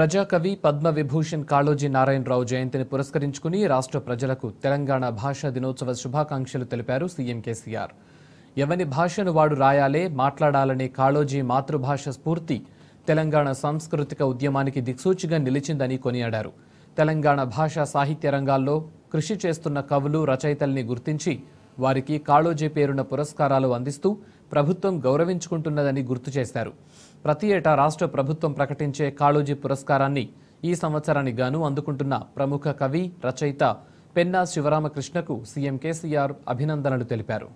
ప్రజాకవి పద్మవిభూషణ్ కాళోజీ నారాయణరావు జయంతిని పురస్కరించుకుని రాష్ట్ర ప్రజలకు తెలంగాణ భాషా దినోత్సవ శుభాకాంక్షలు తెలిపారు సీఎం కేసీఆర్ ఎవని భాషను వాడు రాయాలే మాట్లాడాలనే కాళోజీ మాతృభాష స్ఫూర్తి తెలంగాణ సాంస్కృతిక ఉద్యమానికి దిక్సూచిగా నిలిచిందని కొనియాడారు తెలంగాణ భాషా సాహిత్య రంగాల్లో కృషి చేస్తున్న కవులు రచయితల్ని గుర్తించి వారికి కాళోజీ పేరున పురస్కారాలు అందిస్తూ ప్రభుత్వం గౌరవించుకుంటున్నదని గుర్తు చేశారు ప్రతి ఏటా రాష్ట్ర ప్రభుత్వం ప్రకటించే కాళోజీ పురస్కారాన్ని ఈ సంవత్సరానికి గాను అందుకుంటున్న ప్రముఖ కవి రచయిత పెన్నా శివరామకృష్ణకు సీఎం కేసీఆర్ అభినందనలు తెలిపారు